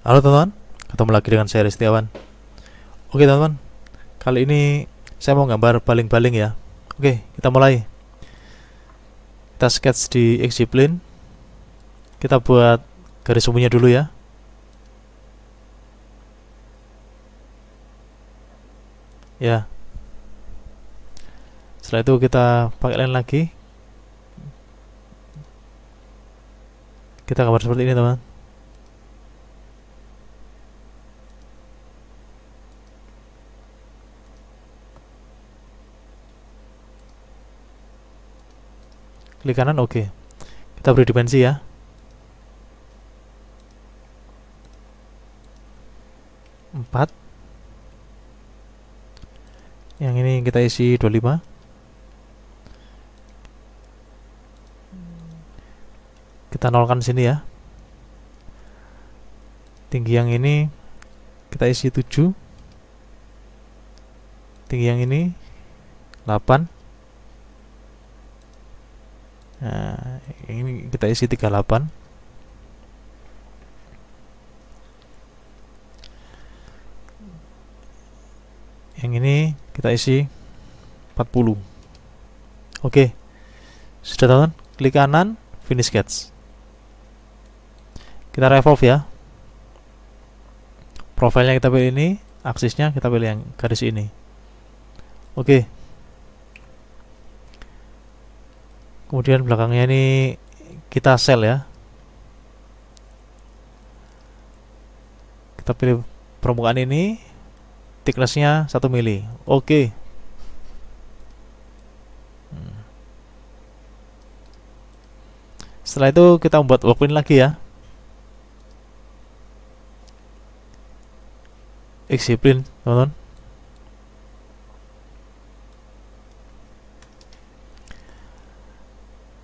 Halo teman-teman, ketemu lagi dengan saya Ristiawan Oke teman-teman, kali ini saya mau gambar baling-baling ya Oke, kita mulai Kita sketch di X-Plane. Kita buat garis umumnya dulu ya Ya Setelah itu kita pakai lain lagi Kita gambar seperti ini teman-teman klik kanan oke okay. kita beri dimensi ya empat yang ini kita isi 25 kita nolkan sini ya tinggi yang ini kita isi 7 tinggi yang ini 8 nah, ini kita isi 38 yang ini kita isi 40 oke sudah teman klik kanan finish sketch kita revolve ya profilnya kita pilih ini aksisnya kita pilih yang garis ini oke kemudian belakangnya ini kita sel ya kita pilih permukaan ini thicknessnya 1 mili oke okay. Hmm. setelah itu kita membuat walkway lagi ya exit teman-teman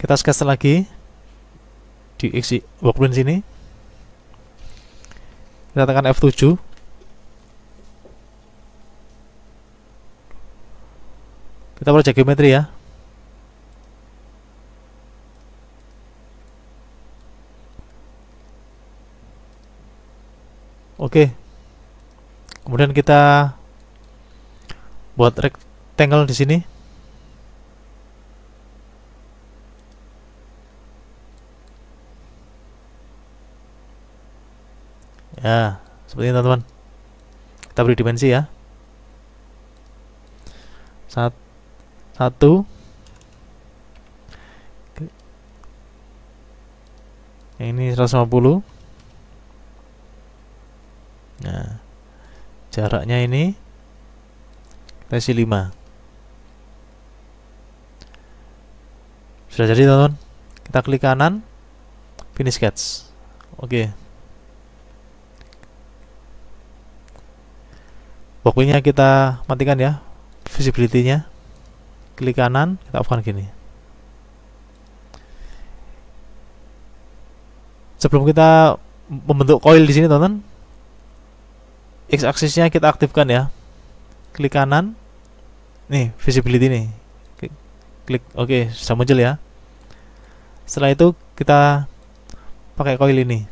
kita sketch lagi di X workbench sini kita tekan F7 kita project geometri ya oke kemudian kita buat rectangle di sini ya seperti ini teman-teman kita beri dimensi ya Sat satu yang ini 150 nah jaraknya ini kita isi 5 sudah jadi teman-teman kita klik kanan finish sketch oke okay. walkway kita matikan ya visibility-nya klik kanan kita off gini sebelum kita membentuk coil di sini teman-teman x axis-nya kita aktifkan ya klik kanan nih visibility nih klik, oke okay, sudah muncul ya setelah itu kita pakai coil ini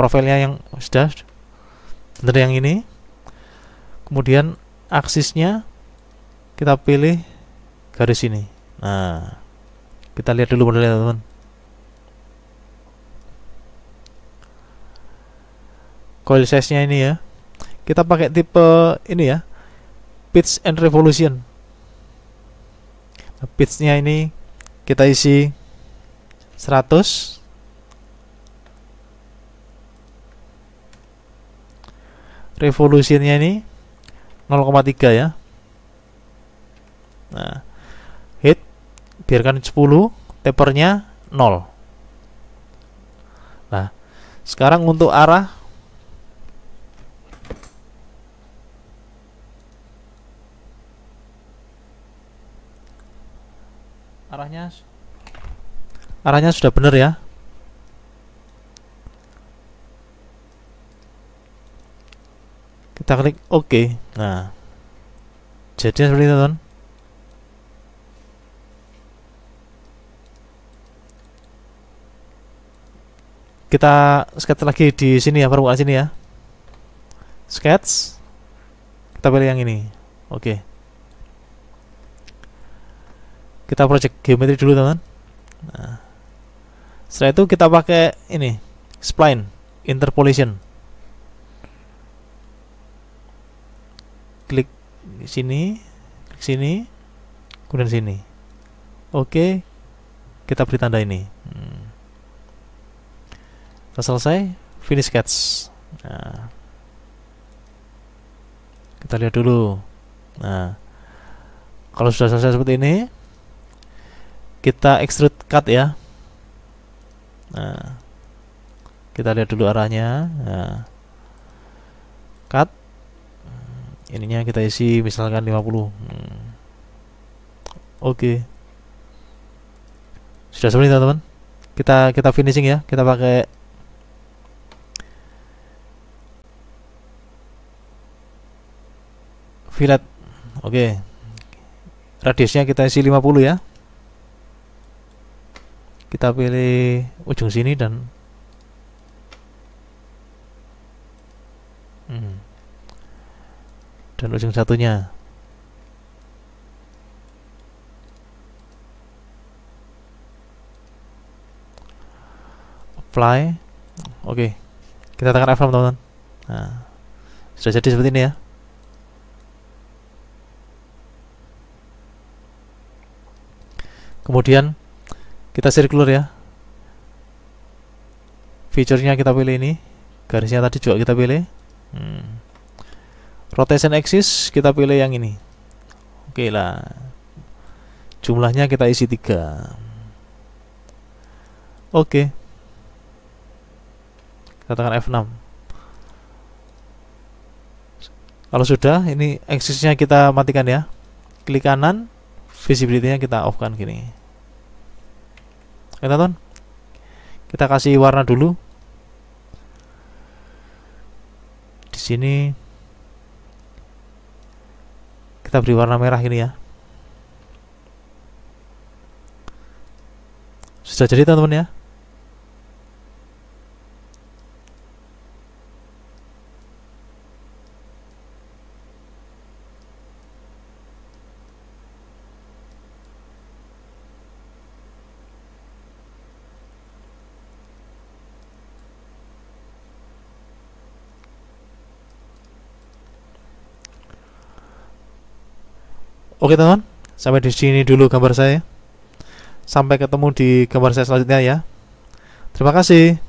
profilnya yang sudah bener yang ini kemudian aksisnya kita pilih garis ini nah kita lihat dulu modelnya teman-teman coil size nya ini ya kita pakai tipe ini ya pitch and revolution nah, pitch nya ini kita isi 100 revolutionnya ini 0,3 ya nah hit biarkan 10 tapernya 0 nah sekarang untuk arah arahnya arahnya sudah benar ya kita klik OK nah jadi seperti itu teman kita sketch lagi di sini ya permukaan sini ya sketch kita pilih yang ini oke kita project geometri dulu teman nah, setelah itu kita pakai ini spline interpolation klik sini, klik sini, kemudian sini. Oke, kita beri tanda ini. Hmm. selesai, finish sketch. Nah. Kita lihat dulu. Nah, kalau sudah selesai seperti ini, kita extrude cut ya. Nah, kita lihat dulu arahnya. Nah, cut ininya kita isi misalkan 50 hmm. oke okay. sudah seperti teman-teman kita kita finishing ya kita pakai fillet oke okay. radiusnya kita isi 50 ya kita pilih ujung sini dan hmm dan ujung satunya apply oke okay. kita tekan F6 teman-teman nah, sudah jadi seperti ini ya kemudian kita circular ya fiturnya kita pilih ini garisnya tadi juga kita pilih hmm rotation axis kita pilih yang ini oke okay lah jumlahnya kita isi tiga, oke okay. katakan F6 kalau sudah ini axisnya kita matikan ya klik kanan visibility-nya kita off kan gini kita tonton kita kasih warna dulu di sini kita beri warna merah ini ya sudah jadi teman-teman ya Oke teman, sampai di sini dulu gambar saya. Sampai ketemu di gambar saya selanjutnya ya. Terima kasih.